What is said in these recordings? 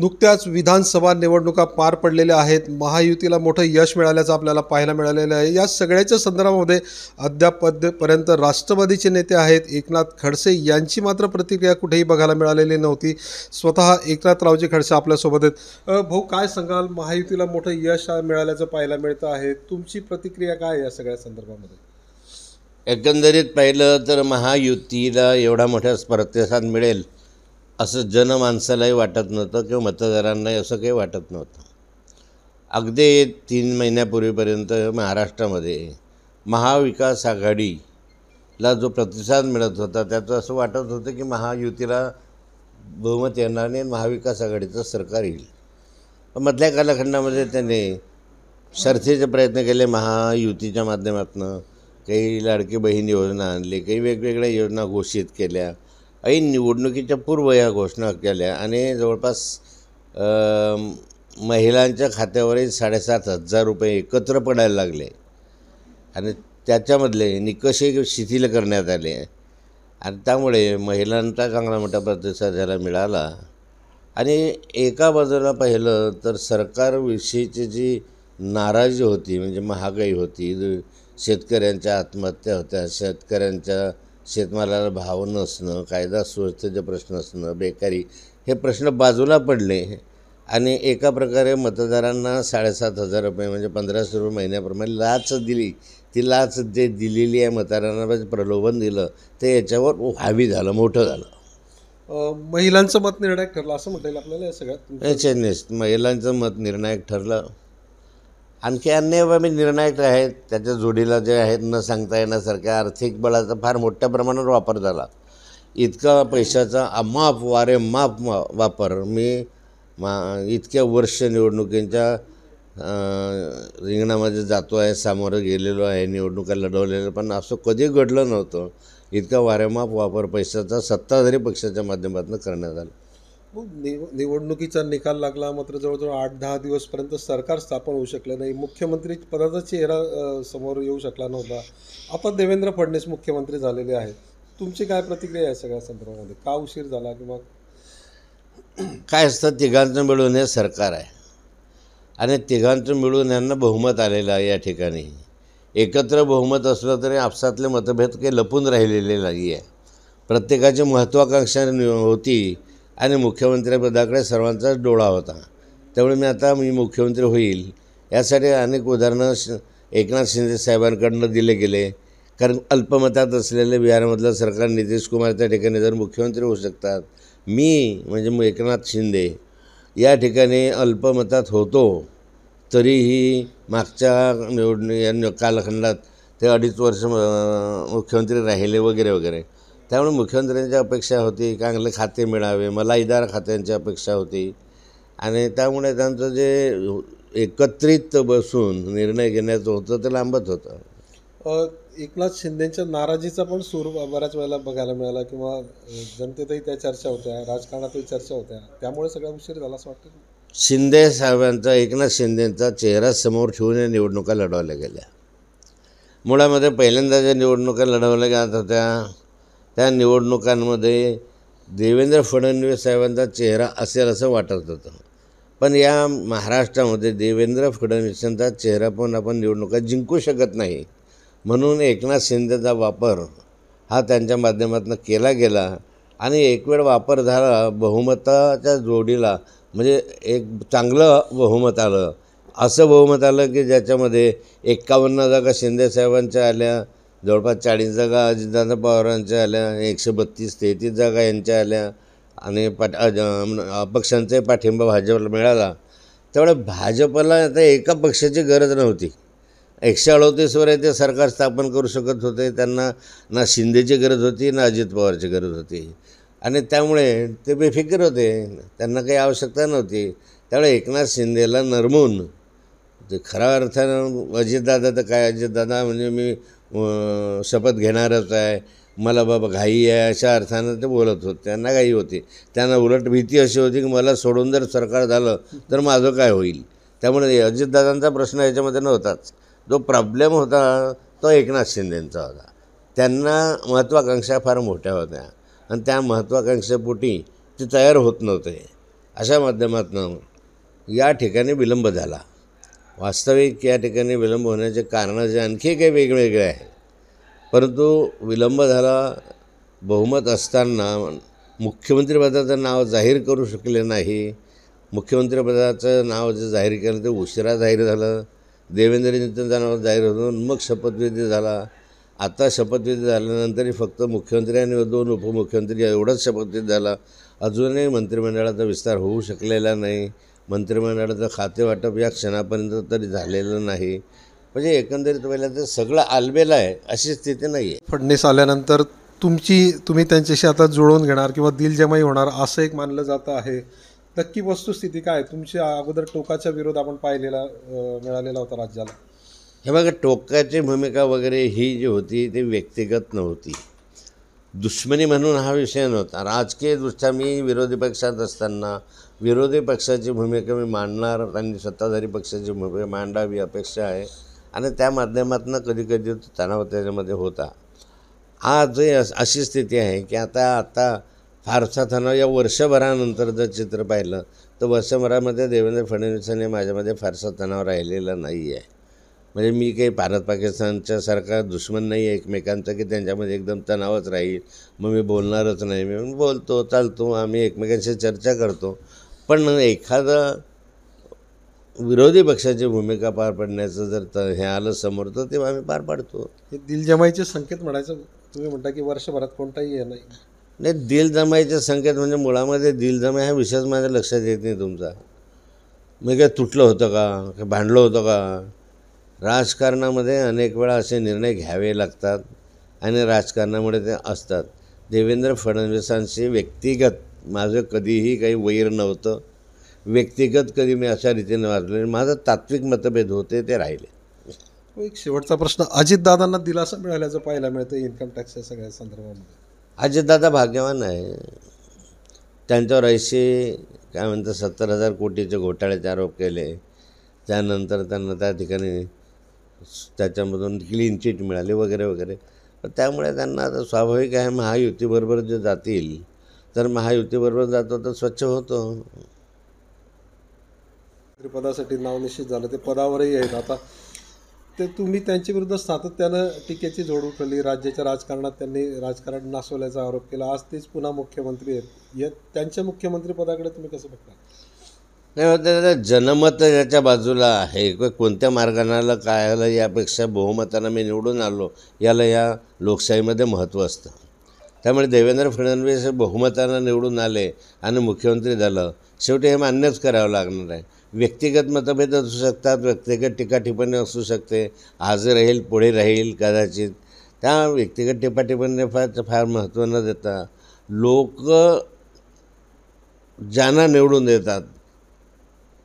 नुकत्याच विधानसभा निवडणुका पार पडलेल्या आहेत महायुतीला मोठं यश मिळाल्याचं आपल्याला पाहायला मिळालेलं आहे या सगळ्याच्या संदर्भामध्ये अद्यापपर्यंत राष्ट्रवादीचे नेते आहेत एकनाथ खडसे यांची मात्र प्रतिक्रिया कुठेही बघायला मिळालेली नव्हती स्वतः एकनाथरावजी खडसे आपल्यासोबत आहेत भाऊ काय सांगाल महायुतीला मोठं यश मिळाल्याचं पाहायला मिळतं आहे तुमची प्रतिक्रिया काय या सगळ्या संदर्भामध्ये एकंदरीत पाहिलं तर महायुतीला एवढा मोठा प्रतिसाद मिळेल असं जनमाणसालाही वाटत नव्हतं किंवा मतदारांनाही असं काही वाटत नव्हतं अगदी तीन महिन्यापूर्वीपर्यंत महाराष्ट्रामध्ये महाविकास आघाडीला जो प्रतिसाद मिळत होता त्याचं असं वाटत होतं की महायुतीला बहुमत येणार नाही महाविकास आघाडीचं सरकार येईल पण मधल्या कालखंडामध्ये त्याने शर्थीचे प्रयत्न केले महायुतीच्या माध्यमातून काही लाडकी बहीण योजना आणली काही वेगवेगळ्या योजना घोषित केल्या ऐन निवडणुकीच्या पूर्व या घोषणा केल्या आणि जवळपास महिलांच्या खात्यावरही साडेसात हजार रुपये एकत्र पडायला लागले आणि त्याच्यामधले निकष शिथिल करण्यात आले आणि त्यामुळे महिलांचा चांगला मोठा प्रतिसाद ह्याला मिळाला आणि एका बाजूला पाहिलं तर सरकारविषयीची जी नाराजी होती म्हणजे महागाई होती शेतकऱ्यांच्या आत्महत्या होत्या शेतकऱ्यांच्या शेतमालाला भाव नसणं कायदा सुव्यवस्थेचे प्रश्न असणं बेकारी हे प्रश्न बाजूला पडले आणि एका प्रकारे मतदारांना साडेसात हजार रुपये म्हणजे पंधराशे रुपये महिन्याप्रमाणे लाच दिली ती लाच जे दिलेली आहे मतदारांना म्हणजे प्रलोभन दिलं ते याच्यावर हावी झालं मोठं झालं महिलांचं मत निर्णायक ठरलं असं म्हटलं आपल्याला या सगळ्यात याच्या महिलांचं मत निर्णायक ठरलं आणखी मी निर्णायक आहेत त्याच्या जोडीला जे आहेत न सांगता येण्यासारख्या आर्थिक बळाचा फार मोठ्या प्रमाणावर वापर झाला इतका पैशाचा अमाप वारे माप वापर मी मा इतक्या वर्ष निवडणुकींच्या रिंगणामध्ये जातो आहे सामोरं गेलेलो आहे निवडणुका लढवलेलं पण असं कधी घडलं नव्हतं इतका वारेमाप वापर पैशाचा सत्ताधारी पक्षाच्या माध्यमातून करण्यात आला मग निव निवडणुकीचा निकाल लागला मात्र जवळजवळ आठ दहा दिवसपर्यंत सरकार स्थापन होऊ शकलं नाही मुख्यमंत्री पदाचा चेहरा समोर येऊ शकला नव्हता आता देवेंद्र फडणवीस मुख्यमंत्री झालेले आहेत तुमची काय प्रतिक्रिया आहे सगळ्या संदर्भामध्ये का उशीर झाला किंवा काय असतं तिघांचं मिळून हे सरकार आहे आणि तिघांचं मिळून यांना बहुमत आलेलं आहे या ठिकाणी एकत्र बहुमत असलं तरी आपसातले मतभेद काही लपून राहिलेले नाही आहे प्रत्येकाची महत्त्वाकांक्षा होती आणि मुख्यमंत्रीपदाकडे सर्वांचाच डोळा होता त्यामुळे मी आता मी मुख्यमंत्री होईल यासाठी अनेक उदाहरणं श एकनाथ शिंदे साहेबांकडून दिले गेले कारण अल्पमतात असलेले बिहारमधलं सरकार नितीश कुमार त्या ठिकाणी जर मुख्यमंत्री होऊ शकतात मी म्हणजे एकनाथ शिंदे या ठिकाणी अल्पमतात होतो तरीही मागच्या निवडणूक कालखंडात ते अडीच वर्ष मुख्यमंत्री राहिले वगैरे वगैरे त्यामुळे मुख्यमंत्र्यांची अपेक्षा होती चांगले खाते मिळावे मलाईदार खात्यांची अपेक्षा होती आणि त्यामुळे त्यांचं जे एकत्रित बसून निर्णय घेण्याचं होतं ते लांबत होतं एकनाथ शिंदेच्या नाराजीचा पण सूर बऱ्याच वेळेला बघायला मिळाला किंवा जनतेतही त्या चर्चा होत्या राजकारणातही चर्चा होत्या त्यामुळे सगळ्या उशीर झाला असं वाटतं शिंदे साहेबांचा एकनाथ शिंदेंचा चेहरा समोर ठेवून या निवडणुका लढवल्या गेल्या मुळामध्ये पहिल्यांदा ज्या निवडणुका लढवल्या जात होत्या त्या निवडणुकांमध्ये देवेंद्र फडणवीस साहेबांचा चेहरा असेल असं वाटत होतं पण या महाराष्ट्रामध्ये देवेंद्र फडणवीसांचा चेहरा पण आपण निवडणुका जिंकू शकत नाही म्हणून एकनाथ शिंदेचा वापर हा त्यांच्या माध्यमातून केला गेला आणि एक वेळ वापर झाला बहुमताच्या जोडीला म्हणजे एक चांगलं बहुमत आलं असं बहुमत आलं की ज्याच्यामध्ये एक्कावन्न जागा शिंदेसाहेबांच्या आल्या जवळपास चाळीस जागा अजितदादा पवारांच्या आल्या एकशे बत्तीस तेहतीस जागा यांच्या आल्या आणि पाठ अपक्षांचाही पाठिंबा भाजपला मिळाला त्यामुळे भाजपला आता एका पक्षाची गरज नव्हती एकशे अडोतीसवर ते सरकार स्थापन करू शकत होते त्यांना ना शिंदेची गरज होती ना अजित पवारची गरज होती आणि त्यामुळे ते बेफिकर होते त्यांना काही आवश्यकता नव्हती त्यामुळे एकनाथ शिंदेला नरमून ते खऱ्या अर्थानं अजितदादा तर काय अजितदादा म्हणजे मी शपथ घेणारच आहे मला बाबा घाई आहे अशा अर्थानं ते बोलत होते त्यांना घाई होती त्यांना उलट भीती अशी होती की मला सोडून जर सरकार झालं तर माझं काय होईल त्यामुळे अजितदादांचा प्रश्न याच्यामध्ये नव्हताच जो प्रॉब्लेम होता तो एकनाथ शिंदेंचा होता त्यांना महत्त्वाकांक्षा फार मोठ्या होत्या आणि त्या महत्त्वाकांक्षेपोटी ते तयार होत नव्हते अशा माध्यमातून या ठिकाणी विलंब झाला वास्तविक या ठिकाणी विलंब होण्याचे कारण जे आणखी काही वेगवेगळे आहे परंतु विलंब झाला बहुमत असताना मुख्यमंत्रीपदाचं नाव जाहीर करू शकले नाही मुख्यमंत्रीपदाचं नाव जे जाहीर केलं ते उशिरा जाहीर झालं देवेंद्रजींचं नाव जाहीर होतं मग शपथविधी झाला आता शपथविधी झाल्यानंतरही फक्त मुख्यमंत्री आणि दोन उपमुख्यमंत्री एवढंच शपथविधी झाला अजूनही मंत्रिमंडळाचा विस्तार होऊ शकलेला नाही मंत्रिमंडळाचं खाते वाटप या क्षणापर्यंत तरी झालेलं नाही म्हणजे एकंदरीत पहिला तर सगळं आलबेलं आहे अशी स्थिती नाही आहे फडणीस आल्यानंतर तुमची तुम्ही त्यांच्याशी आता जुळवून घेणार किंवा दिलजमाई होणार असं एक मानलं जातं आहे नक्की वस्तुस्थिती काय तुमच्या अगोदर टोकाचा विरोध आपण पाहिलेला मिळालेला होता राज्याला हे बघा टोकाची भूमिका वगैरे ही जी होती ती व्यक्तिगत नव्हती दुश्मनी म्हणून हा विषय नव्हता राजकीयदृष्ट्या मी विरोधी पक्षात असताना विरोधी पक्षाची भूमिका मी मांडणार आणि सत्ताधारी पक्षाची भूमिका मांडावी अपेक्षा आहे आणि त्या माध्यमातून कधीकधी तणाव त्याच्यामध्ये होता आज अशी स्थिती आहे की आता आता फारसा तणाव या वर्षभरानंतर जर चित्र पाहिलं तर वर्षभरामध्ये देवेंद्र फडणवीसांनी माझ्यामध्ये फारसा तणाव राहिलेला नाही आहे म्हणजे मी काही भारत पाकिस्तानच्यासारखा दुश्मन नाही आहे एकमेकांचा की त्यांच्यामध्ये एकदम तणावच राहील मग मी बोलणारच नाही मी बोलतो चालतो आम्ही एकमेकांशी चर्चा करतो पण एखादा विरोधी पक्षाची भूमिका पार पाडण्याचं जर हे आलं समोर तर ते आम्ही पार पाडतो हे दिल संकेत म्हणायचं तुम्ही म्हणता की वर्षभरात कोणताही हे नाही नाही दिल संकेत म्हणजे मुळामध्ये दिल हा विषयच माझ्या लक्षात येत नाही तुमचा मी काय तुटलं होतं का काय भांडलं होतं का राजकारणामध्ये अनेक वेळा असे निर्णय घ्यावे लागतात आणि राजकारणामुळे ते असतात देवेंद्र फडणवीसांशी व्यक्तिगत माझं कधीही काही वैर नव्हतं व्यक्तिगत कधी मी अशा रीतीने वाचले माझं तात्विक मतभेद होते ते राहिले हो, एक शेवटचा प्रश्न अजितदादांना दिलासा मिळाल्याचं पाहायला मिळतं इन्कम टॅक्सच्या सगळ्या संदर्भामध्ये अजितदादा भाग्यवान आहे त्यांच्यावर ऐंशी काय म्हणतात सत्तर हजार कोटीचे घोटाळ्याचे आरोप केले त्यानंतर त्यांना त्या ठिकाणी त्याच्यामधून क्लीन चिट मिळाली वगैरे वगैरे त्यामुळे त्यांना आता स्वाभाविक आहे महायुतीबरोबर जे जातील जर महायुतीबरोबर जातो तर स्वच्छ होतो पदासाठी नाव निश्चित झालं ते पदावरही आहेत आता ते तुम्ही त्यांच्या विरुद्ध सातत्यानं टीकेची झोड उठवली राज्याच्या राजकारणात त्यांनी राजकारण नासवल्याचा आरोप केला आज तेच पुन्हा मुख्यमंत्री आहेत या त्यांच्या मुख्यमंत्री पदाकडे तुम्ही कसं बघता नाही हो, जनमत याच्या बाजूला आहे किंवा कोणत्या मार्गानाला काय आलं यापेक्षा बहुमतानं मी निवडून आलो याला या लोकशाहीमध्ये महत्त्व असतं त्यामुळे देवेंद्र फडणवीस हे बहुमतानं निवडून आले आणि मुख्यमंत्री झालं शेवटी हे मान्यच करावं लागणार आहे व्यक्तिगत मतभेद असू शकतात व्यक्तिगत टीका टिप्पणी असू शकते आज राहील पुढे राहील कदाचित त्या व्यक्तिगत टिप्पा फार फार महत्त्व न देता लोक ज्यांना निवडून देतात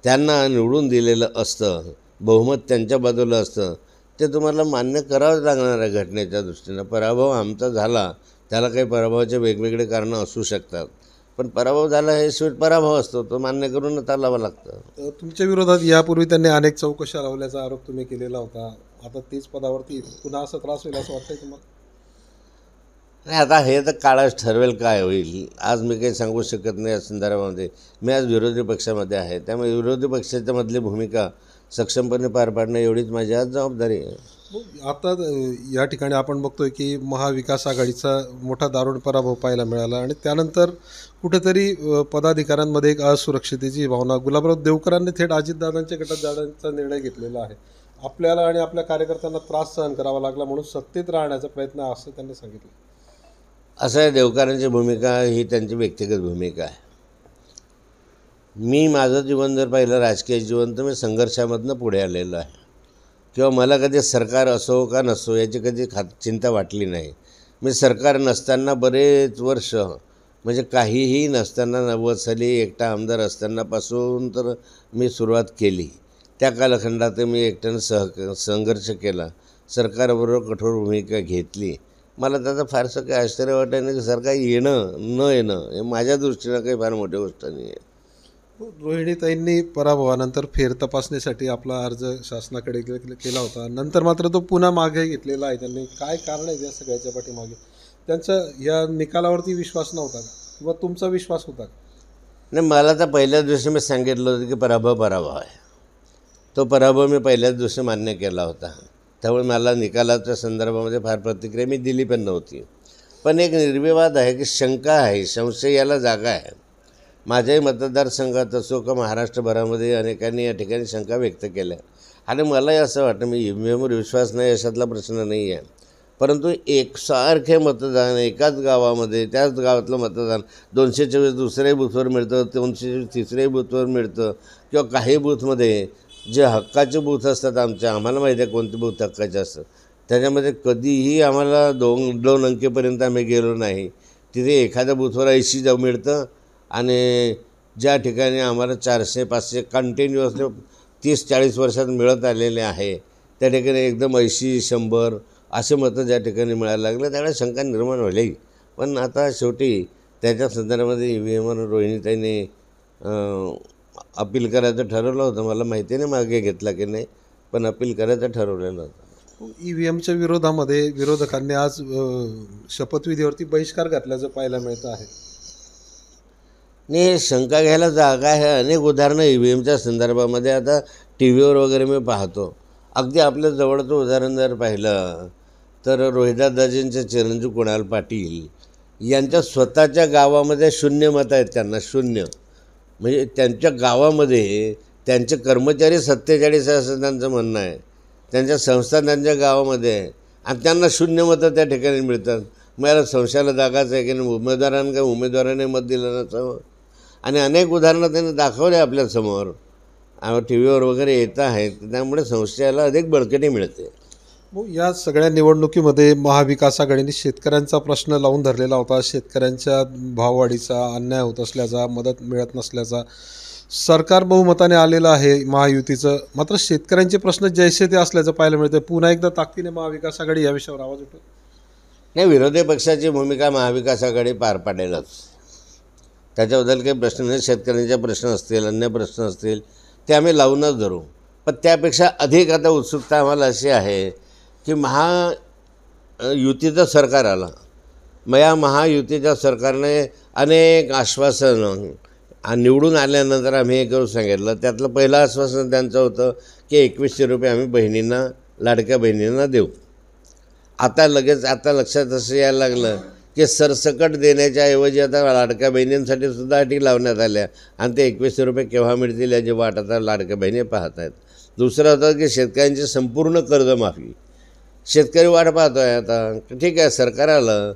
त्यांना निवडून दिलेलं असतं बहुमत त्यांच्या बाजूला असतं ते तुम्हाला मान्य करावंच लागणार आहे घटनेच्या दृष्टीनं पराभव आमचा झाला त्याला काही पराभवाचे वेगवेगळे कारणं असू शकतात पण पराभव झाला हे शेवट पराभव असतो तो मान्य करून चालावं लागतं तुमच्या विरोधात यापूर्वी त्यांनी अनेक चौकशा लावल्याचा आरोप तुम्ही केलेला होता आता तीच पदावरती पुन्हा असं त्रास होईल असं वाटतंय तुम्हाला नाही आता हे तर काळच ठरवेल काय होईल आज मी काही सांगू शकत नाही या संदर्भामध्ये मी आज विरोधी पक्षामध्ये आहे त्यामुळे विरोधी पक्षाच्या मधली भूमिका सक्षमपणे पार पाडणं एवढीच माझी आज जबाबदारी आहे आता या ठिकाणी आपण बघतोय की महाविकास आघाडीचा मोठा दारुण पराभव पाहायला मिळाला आणि त्यानंतर कुठेतरी पदाधिकाऱ्यांमध्ये एक असुरक्षितेची भावना गुलाबराव देवकरांनी थेट अजितदादांच्या गटात जाण्याचा निर्णय घेतलेला आहे आपल्याला आणि आपल्या कार्यकर्त्यांना त्रास सहन करावा लागला म्हणून सत्तेत राहण्याचा प्रयत्न असं त्यांनी सांगितलं असं आहे देवकरांची भूमिका ही त्यांची व्यक्तिगत भूमिका आहे मी माझं जीवन जर पाहिलं राजकीय जीवन तर मी संघर्षामधनं पुढे आलेलं आहे किंवा मला कधी सरकार असो का नसो याची कधी खा चिंता वाटली नाही मी सरकार नसताना बरेच वर्ष म्हणजे काहीही नसताना नव्वद साली एकटा आमदार असतानापासून तर मी सुरुवात केली त्या कालखंडात मी एकट्यानं सह संघर्ष केला सरकारबरोबर कठोर भूमिका घेतली मला त्याचं फारसं काही आश्चर्य नाही की सरकार येणं न येणं हे माझ्या दृष्टीनं काही फार मोठी गोष्ट नाही आहे रोहिणीताईंनी पराभवानंतर फेर तपासणीसाठी आपला अर्ज शासनाकडे केला होता नंतर मात्र तो पुन्हा मागे घेतलेला आहे त्यांनी काय कारण आहे या सगळ्याच्या पाठीमागे त्यांचा या निकालावरती विश्वास नव्हता किंवा तुमचा विश्वास होता नाही मला तर पहिल्याच दिवशी मी सांगितलं होतं की पराभव पराभव आहे तो पराभव मी पहिल्याच दिवशी मान्य केला होता त्यामुळे मला निकालाच्या संदर्भामध्ये फार प्रतिक्रिया मी दिली पण नव्हती पण एक निर्विवाद आहे की शंका आहे संशयाला जागा आहे माझ्याही मतदारसंघात असो का महाराष्ट्रभरामध्ये अनेकांनी या ठिकाणी शंका व्यक्त केल्या आणि मलाही असं वाटतं मी ई एमवर विश्वास नाही अशातला प्रश्न नाही आहे परंतु एकसारखे मतदान एकाच गावामध्ये त्याच गावातलं मतदान दोनशे चोवीस दुसऱ्याही बूथवर मिळतं दोनशे चोवीस तिसऱ्याही बूथवर मिळतं किंवा काही बूथमध्ये जे हक्काचे बूथ असतात आमच्या आम्हाला माहिती आहे कोणते बूथ हक्काचे असतात त्याच्यामध्ये कधीही आम्हाला दोन दोन अंकेपर्यंत आम्ही गेलो नाही तिथे एखाद्या बूथवर ऐंशी जाऊ मिळतं आणि ज्या ठिकाणी आम्हाला चारशे पाचशे कंटिन्युअसली तीस चाळीस वर्षात मिळत आलेले आहे त्या ठिकाणी एकदम ऐंशी शंभर असे मतं ज्या ठिकाणी मिळायला लागले त्यावेळेस शंका निर्माण होईल पण आता शेवटी त्याच्या संदर्भामध्ये ई e व्ही एमवर रोहिणीताईने अपील करायचं ठरवलं होतं मला माहिती नाही मागे घेतला की नाही पण अपील करायचं ठरवलेलं होतं ई e व्ही एमच्या विरोधामध्ये विरोधकांनी आज शपथविधीवरती बहिष्कार घातल्याचं पाहायला मिळतं आहे हे शंका घ्यायला जागा आहे अनेक उदाहरणं ई e व्ही एमच्या संदर्भामध्ये आता टी व्हीवर वगैरे मी पाहतो अगदी आपल्या जवळचं उदाहरण जर पाहिलं तर रोहिदासदाजींचे चिरंजीव कुणाल पाटील यांच्या स्वतःच्या गावामध्ये शून्य मत आहेत त्यांना शून्य म्हणजे त्यांच्या गावामध्ये त्यांचे कर्मचारी सत्तेचाळीस असं त्यांचं म्हणणं आहे त्यांच्या संस्था त्यांच्या गावामध्ये आहे आणि त्यांना शून्य मतं त्या ठिकाणी मिळतात मला संशयाला जागाच आहे की उमेदवारांना काय उमेदवाराने मत दिलं नसावं आणि अनेक उदाहरणं त्यांनी दाखवले आपल्यासमोर टी व्हीवर वगैरे येत आहेत त्यामुळे संशयाला अधिक बळकटी मिळते मग हो, या सगळ्या निवडणुकीमध्ये महाविकास आघाडीने शेतकऱ्यांचा प्रश्न लावून धरलेला होता शेतकऱ्यांच्या भाववाढीचा अन्याय होत असल्याचा मदत मिळत नसल्याचा सरकार बहुमताने आलेलं आहे महायुतीचं मात्र शेतकऱ्यांचे प्रश्न जैसे ते असल्याचं पाहायला मिळतं पुन्हा एकदा ताकदीने महाविकास आघाडी या विषयावर आवाज उठतो नाही विरोधी पक्षाची भूमिका महाविकास आघाडी पार पाडेलच त्याच्याबद्दल काही प्रश्न नाही शेतकऱ्यांचे प्रश्न असतील अन्य प्रश्न असतील ते आम्ही लावूनच धरू पण त्यापेक्षा अधिक आता उत्सुकता आम्हाला अशी आहे की महा युतीचं सरकार आलं मग या महायुतीच्या सरकारने अनेक आश्वासनं निवडून आल्यानंतर आम्ही हे करू सांगितलं त्यातलं पहिलं आश्वासन त्यांचं होतं की एकवीसशे रुपये आम्ही बहिणींना लाडक्या बहिणींना देऊ आता लगेच आता लक्षात असं यायला लागलं की सरसकट देण्याच्या ऐवजी आता लाडक्या बहिणींसाठी सुद्धा अटी लावण्यात आल्या आणि ते एकवीसशे रुपये केव्हा मिळतील याची वाट आता लाडक्या बहिणी पाहत आहेत दुसरं होतं की शेतकऱ्यांची संपूर्ण कर्जमाफी शेतकरी वाट पाहतो आहे आता ठीक आहे सरकार आलं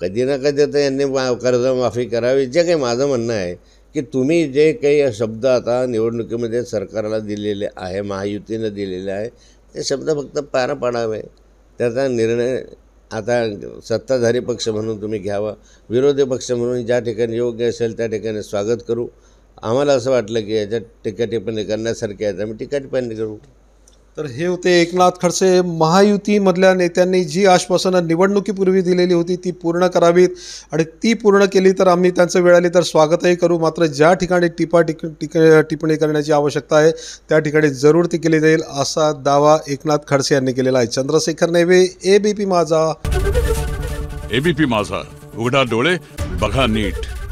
कधी ना कधी तर यांनी मा कर्जमाफी करावी जे काही माझं म्हणणं आहे की तुम्ही जे काही शब्द आता निवडणुकीमध्ये सरकारला दिलेले आहे महायुतीनं दिलेले आहे ते शब्द फक्त पार पाडावे त्याचा निर्णय आता सत्ताधारी पक्ष म्हणून तुम्ही घ्यावा विरोधी पक्ष म्हणून ज्या ठिकाणी योग्य असेल त्या ठिकाणी स्वागत करू आम्हाला असं वाटलं की याच्यात टीका टिप्पणी करण्यासारखी आहे तर आम्ही टीका टिप्पणी करू तर हे होते एकनाथ खडसे महायुतीमधल्या नेत्यांनी जी आश्वासनं निवडणुकीपूर्वी दिलेली होती ती पूर्ण करावीत आणि ती पूर्ण केली तर आम्ही त्यांचं वेळ आली तर स्वागतही करू मात्र ज्या ठिकाणी टिपा टिक टिक टिप्पणी करण्याची आवश्यकता आहे त्या ठिकाणी जरूर ती केली जाईल असा दावा एकनाथ खडसे यांनी केलेला आहे चंद्रशेखर नेवे एबीपी माझा एबीपी माझा उघडा डोळे बघा नीट